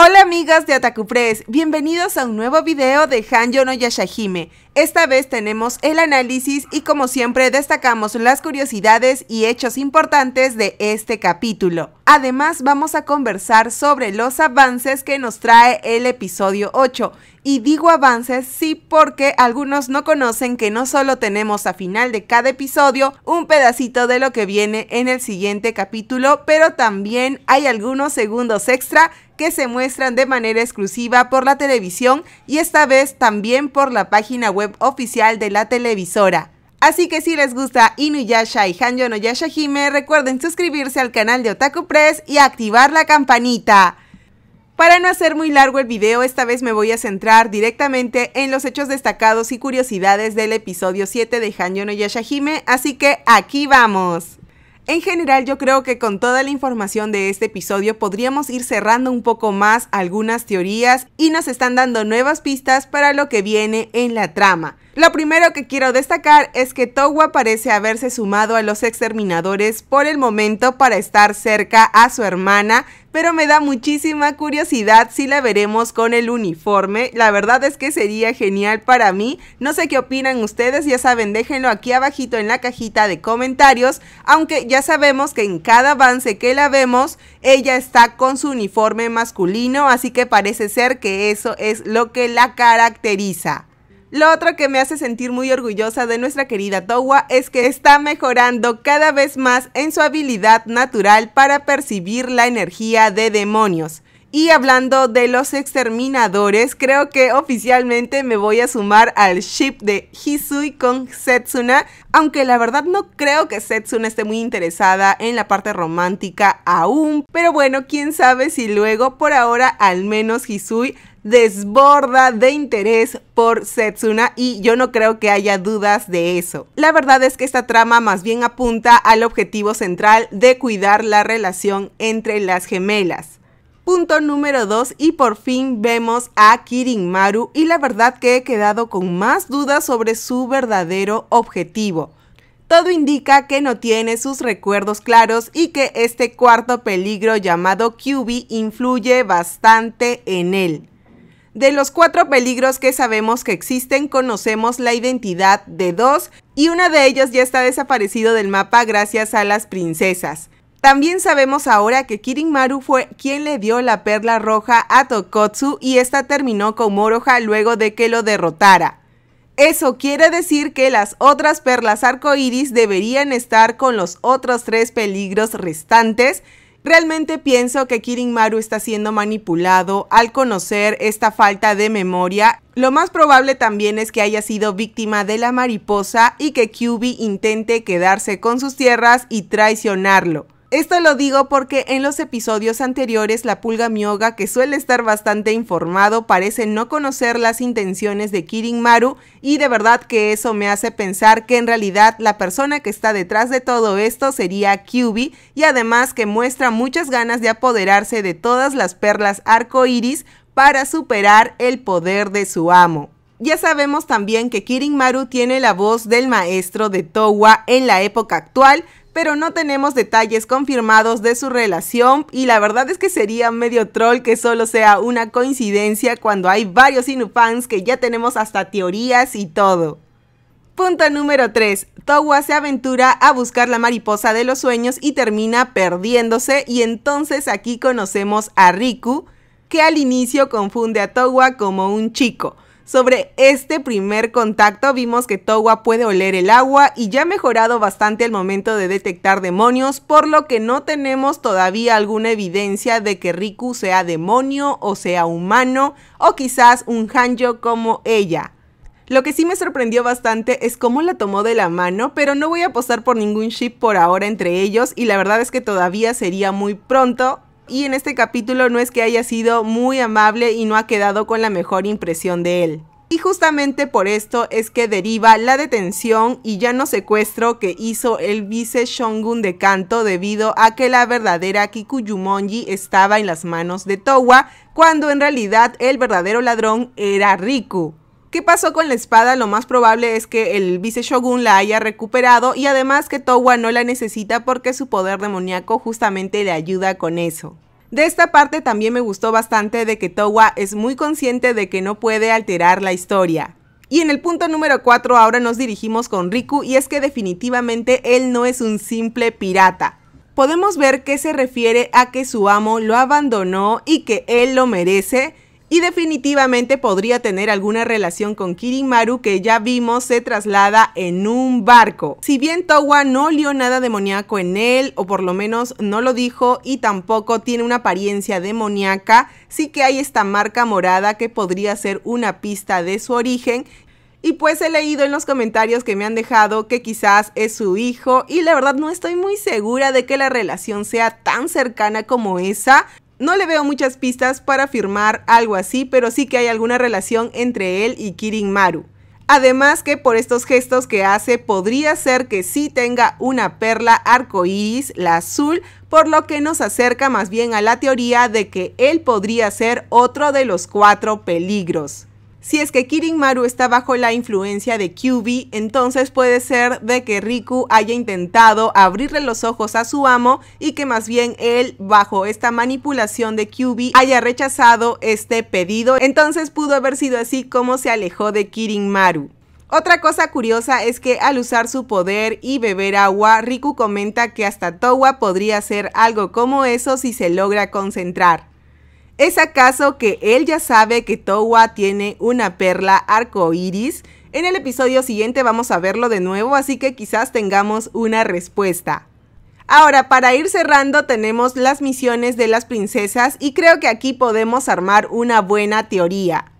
Hola amigas de Otaku bienvenidos a un nuevo video de Hanjo no Yashahime. Esta vez tenemos el análisis y como siempre destacamos las curiosidades y hechos importantes de este capítulo. Además vamos a conversar sobre los avances que nos trae el episodio 8. Y digo avances sí porque algunos no conocen que no solo tenemos a final de cada episodio un pedacito de lo que viene en el siguiente capítulo, pero también hay algunos segundos extra que se muestran de manera exclusiva por la televisión y esta vez también por la página web oficial de la televisora. Así que si les gusta Inuyasha y Hanjo no recuerden suscribirse al canal de Otaku Press y activar la campanita. Para no hacer muy largo el video, esta vez me voy a centrar directamente en los hechos destacados y curiosidades del episodio 7 de Hanjo no así que aquí vamos. En general, yo creo que con toda la información de este episodio podríamos ir cerrando un poco más algunas teorías y nos están dando nuevas pistas para lo que viene en la trama. Lo primero que quiero destacar es que Towa parece haberse sumado a los exterminadores por el momento para estar cerca a su hermana pero me da muchísima curiosidad si la veremos con el uniforme. La verdad es que sería genial para mí. No sé qué opinan ustedes, ya saben, déjenlo aquí abajito en la cajita de comentarios, aunque ya sabemos que en cada avance que la vemos, ella está con su uniforme masculino, así que parece ser que eso es lo que la caracteriza. Lo otro que me hace sentir muy orgullosa de nuestra querida Towa es que está mejorando cada vez más en su habilidad natural para percibir la energía de demonios. Y hablando de los exterminadores, creo que oficialmente me voy a sumar al ship de Hisui con Setsuna, aunque la verdad no creo que Setsuna esté muy interesada en la parte romántica aún, pero bueno, quién sabe si luego, por ahora al menos Hisui desborda de interés por Setsuna y yo no creo que haya dudas de eso. La verdad es que esta trama más bien apunta al objetivo central de cuidar la relación entre las gemelas. Punto número 2 y por fin vemos a Maru y la verdad que he quedado con más dudas sobre su verdadero objetivo. Todo indica que no tiene sus recuerdos claros y que este cuarto peligro llamado Kyubi influye bastante en él. De los cuatro peligros que sabemos que existen, conocemos la identidad de dos y una de ellos ya está desaparecido del mapa gracias a las princesas. También sabemos ahora que Kirin Maru fue quien le dio la perla roja a Tokotsu y esta terminó con Moroha luego de que lo derrotara. Eso quiere decir que las otras perlas arcoíris deberían estar con los otros tres peligros restantes. Realmente pienso que Kirin Maru está siendo manipulado al conocer esta falta de memoria. Lo más probable también es que haya sido víctima de la mariposa y que Kyubi intente quedarse con sus tierras y traicionarlo. Esto lo digo porque en los episodios anteriores la pulga mioga, que suele estar bastante informado, parece no conocer las intenciones de Kirin Maru y de verdad que eso me hace pensar que en realidad la persona que está detrás de todo esto sería Kyubi y además que muestra muchas ganas de apoderarse de todas las perlas arcoíris para superar el poder de su amo. Ya sabemos también que Kirin Maru tiene la voz del maestro de Towa en la época actual, pero no tenemos detalles confirmados de su relación y la verdad es que sería medio troll que solo sea una coincidencia cuando hay varios Inufans que ya tenemos hasta teorías y todo. Punto número 3. Towa se aventura a buscar la mariposa de los sueños y termina perdiéndose y entonces aquí conocemos a Riku, que al inicio confunde a Towa como un chico, sobre este primer contacto vimos que Towa puede oler el agua y ya ha mejorado bastante al momento de detectar demonios, por lo que no tenemos todavía alguna evidencia de que Riku sea demonio o sea humano o quizás un Hanjo como ella. Lo que sí me sorprendió bastante es cómo la tomó de la mano, pero no voy a apostar por ningún ship por ahora entre ellos y la verdad es que todavía sería muy pronto y en este capítulo no es que haya sido muy amable y no ha quedado con la mejor impresión de él. Y justamente por esto es que deriva la detención y ya no secuestro que hizo el vice Shongun de Kanto debido a que la verdadera Kikuyumonji estaba en las manos de Towa, cuando en realidad el verdadero ladrón era Riku. ¿Qué pasó con la espada? Lo más probable es que el vice shogun la haya recuperado y además que Towa no la necesita porque su poder demoníaco justamente le ayuda con eso. De esta parte también me gustó bastante de que Towa es muy consciente de que no puede alterar la historia. Y en el punto número 4 ahora nos dirigimos con Riku y es que definitivamente él no es un simple pirata. Podemos ver que se refiere a que su amo lo abandonó y que él lo merece, y definitivamente podría tener alguna relación con Kirimaru que ya vimos se traslada en un barco. Si bien Towa no olió nada demoníaco en él, o por lo menos no lo dijo y tampoco tiene una apariencia demoníaca, sí que hay esta marca morada que podría ser una pista de su origen y pues he leído en los comentarios que me han dejado que quizás es su hijo y la verdad no estoy muy segura de que la relación sea tan cercana como esa, no le veo muchas pistas para afirmar algo así, pero sí que hay alguna relación entre él y Kirin Maru. Además que por estos gestos que hace podría ser que sí tenga una perla arcoíris, la azul, por lo que nos acerca más bien a la teoría de que él podría ser otro de los cuatro peligros. Si es que Kirin Maru está bajo la influencia de Kyubi, entonces puede ser de que Riku haya intentado abrirle los ojos a su amo y que más bien él, bajo esta manipulación de Kyubi, haya rechazado este pedido. Entonces pudo haber sido así como se alejó de Kirin Maru. Otra cosa curiosa es que al usar su poder y beber agua, Riku comenta que hasta Towa podría hacer algo como eso si se logra concentrar. ¿Es acaso que él ya sabe que Towa tiene una perla arcoíris? En el episodio siguiente vamos a verlo de nuevo, así que quizás tengamos una respuesta. Ahora, para ir cerrando, tenemos las misiones de las princesas y creo que aquí podemos armar una buena teoría.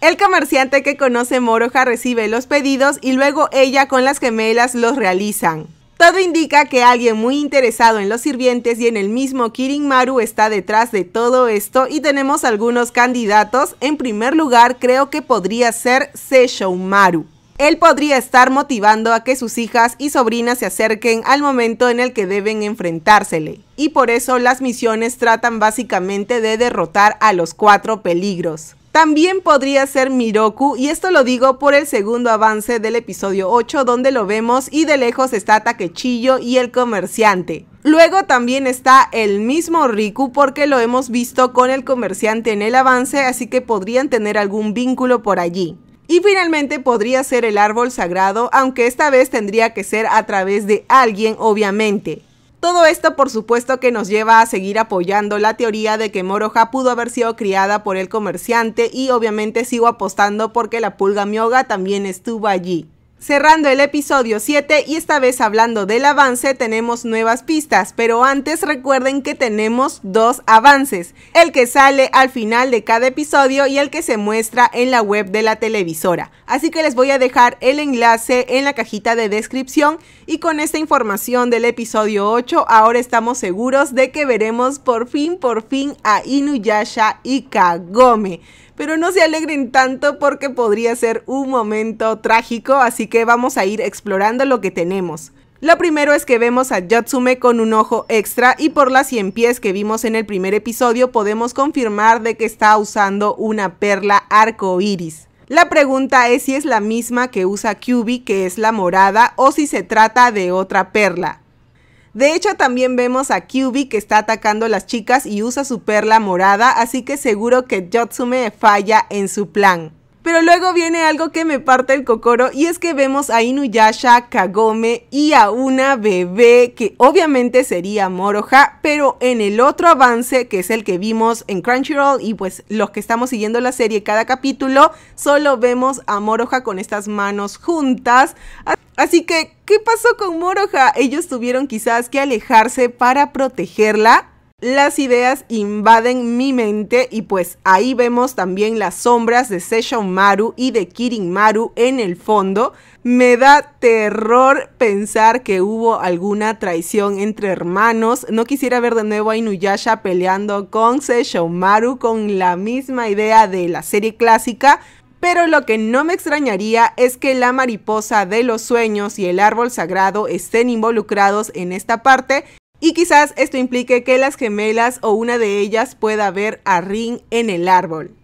El comerciante que conoce Moroja recibe los pedidos y luego ella con las gemelas los realizan. Todo indica que alguien muy interesado en los sirvientes y en el mismo Kirin Maru está detrás de todo esto y tenemos algunos candidatos. En primer lugar, creo que podría ser Seishou Maru. Él podría estar motivando a que sus hijas y sobrinas se acerquen al momento en el que deben enfrentársele, y por eso las misiones tratan básicamente de derrotar a los cuatro peligros. También podría ser Miroku, y esto lo digo por el segundo avance del episodio 8, donde lo vemos y de lejos está Takechillo y el comerciante. Luego también está el mismo Riku porque lo hemos visto con el comerciante en el avance, así que podrían tener algún vínculo por allí. Y finalmente podría ser el árbol sagrado, aunque esta vez tendría que ser a través de alguien, obviamente. Todo esto por supuesto que nos lleva a seguir apoyando la teoría de que Moroja pudo haber sido criada por el comerciante y obviamente sigo apostando porque la pulga mioga también estuvo allí. Cerrando el episodio 7 y esta vez hablando del avance tenemos nuevas pistas, pero antes recuerden que tenemos dos avances, el que sale al final de cada episodio y el que se muestra en la web de la televisora. Así que les voy a dejar el enlace en la cajita de descripción y con esta información del episodio 8 ahora estamos seguros de que veremos por fin, por fin a Inuyasha y Kagome pero no se alegren tanto porque podría ser un momento trágico, así que vamos a ir explorando lo que tenemos. Lo primero es que vemos a Yatsume con un ojo extra y por las 100 pies que vimos en el primer episodio podemos confirmar de que está usando una perla arco iris. La pregunta es si es la misma que usa Kyubi, que es la morada, o si se trata de otra perla. De hecho, también vemos a Kyubi que está atacando a las chicas y usa su perla morada, así que seguro que Jotsume falla en su plan. Pero luego viene algo que me parte el cocoro y es que vemos a Inuyasha, Kagome y a una bebé que obviamente sería Moroja, pero en el otro avance que es el que vimos en Crunchyroll y pues los que estamos siguiendo la serie cada capítulo, solo vemos a Moroja con estas manos juntas. Así que, ¿qué pasó con Moroha? Ellos tuvieron quizás que alejarse para protegerla. Las ideas invaden mi mente y pues ahí vemos también las sombras de Session Maru y de Kirin Maru en el fondo. Me da terror pensar que hubo alguna traición entre hermanos. No quisiera ver de nuevo a Inuyasha peleando con Session Maru con la misma idea de la serie clásica, pero lo que no me extrañaría es que la mariposa de los sueños y el árbol sagrado estén involucrados en esta parte y quizás esto implique que las gemelas o una de ellas pueda ver a Rin en el árbol.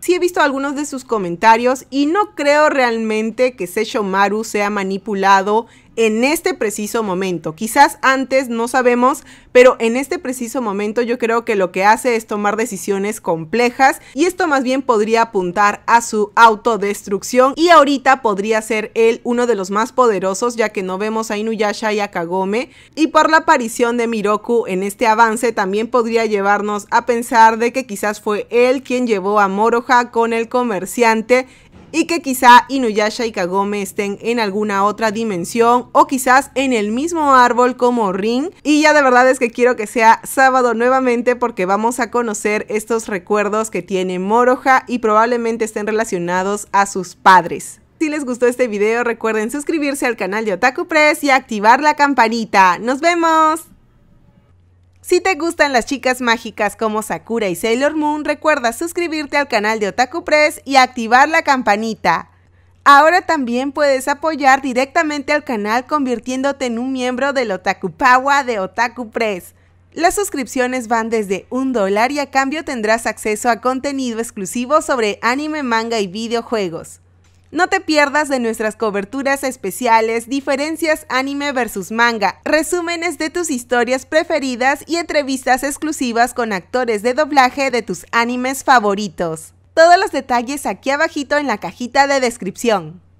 Sí he visto algunos de sus comentarios y no creo realmente que Maru sea manipulado en este preciso momento. Quizás antes no sabemos, pero en este preciso momento yo creo que lo que hace es tomar decisiones complejas y esto más bien podría apuntar a su autodestrucción y ahorita podría ser él uno de los más poderosos ya que no vemos a Inuyasha y a Kagome y por la aparición de Miroku en este avance también podría llevarnos a pensar de que quizás fue él quien llevó a Moroha con el comerciante y que quizá Inuyasha y Kagome estén en alguna otra dimensión o quizás en el mismo árbol como Ring. Y ya de verdad es que quiero que sea sábado nuevamente porque vamos a conocer estos recuerdos que tiene Moroja y probablemente estén relacionados a sus padres. Si les gustó este video recuerden suscribirse al canal de Otaku Press y activar la campanita. ¡Nos vemos! Si te gustan las chicas mágicas como Sakura y Sailor Moon, recuerda suscribirte al canal de Otaku Press y activar la campanita. Ahora también puedes apoyar directamente al canal convirtiéndote en un miembro del Otaku Power de Otaku Press. Las suscripciones van desde un dólar y a cambio tendrás acceso a contenido exclusivo sobre anime, manga y videojuegos. No te pierdas de nuestras coberturas especiales, diferencias anime versus manga, resúmenes de tus historias preferidas y entrevistas exclusivas con actores de doblaje de tus animes favoritos. Todos los detalles aquí abajito en la cajita de descripción.